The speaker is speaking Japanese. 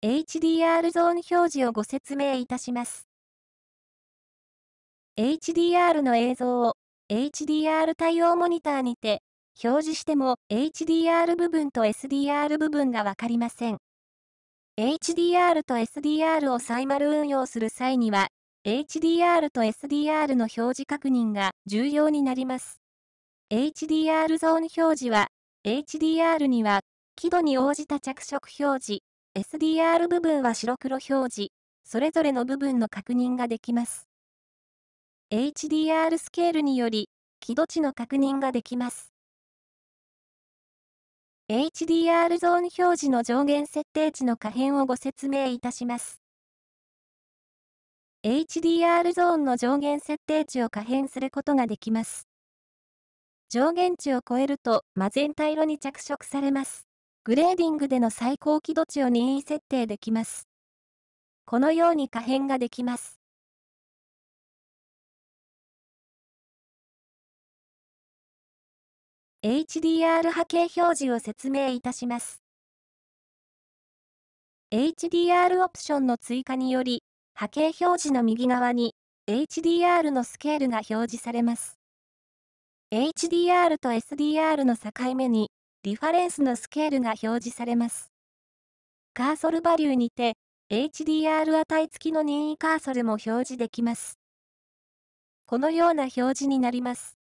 HDR ゾーン表示をご説明いたします。HDR の映像を HDR 対応モニターにて表示しても HDR 部分と SDR 部分がわかりません。HDR と SDR をサイマル運用する際には HDR と SDR の表示確認が重要になります。HDR ゾーン表示は HDR には輝度に応じた着色表示、SDR 部分は白黒表示、それぞれの部分の確認ができます。HDR スケールにより、輝度値の確認ができます。HDR ゾーン表示の上限設定値の可変をご説明いたします。HDR ゾーンの上限設定値を可変することができます。上限値を超えると、マゼンタ色に着色されます。グレーディングでの最高輝度値を任意設定できます。このように可変ができます。HDR 波形表示を説明いたします。HDR オプションの追加により、波形表示の右側に HDR のスケールが表示されます。HDR と SDR の境目にリファレンスのスケールが表示されます。カーソルバリューにて、HDR 値付きの任意カーソルも表示できます。このような表示になります。